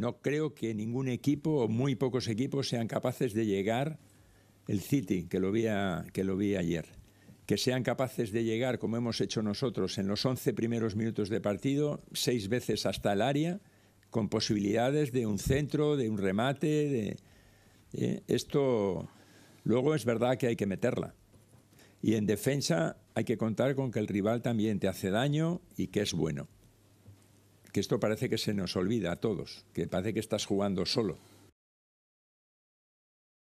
No creo que ningún equipo o muy pocos equipos sean capaces de llegar, el City, que lo vi, que lo vi ayer, que sean capaces de llegar, como hemos hecho nosotros, en los 11 primeros minutos de partido, seis veces hasta el área, con posibilidades de un centro, de un remate. De, eh, Esto luego es verdad que hay que meterla. Y en defensa hay que contar con que el rival también te hace daño y que es bueno que esto parece que se nos olvida a todos, que parece que estás jugando solo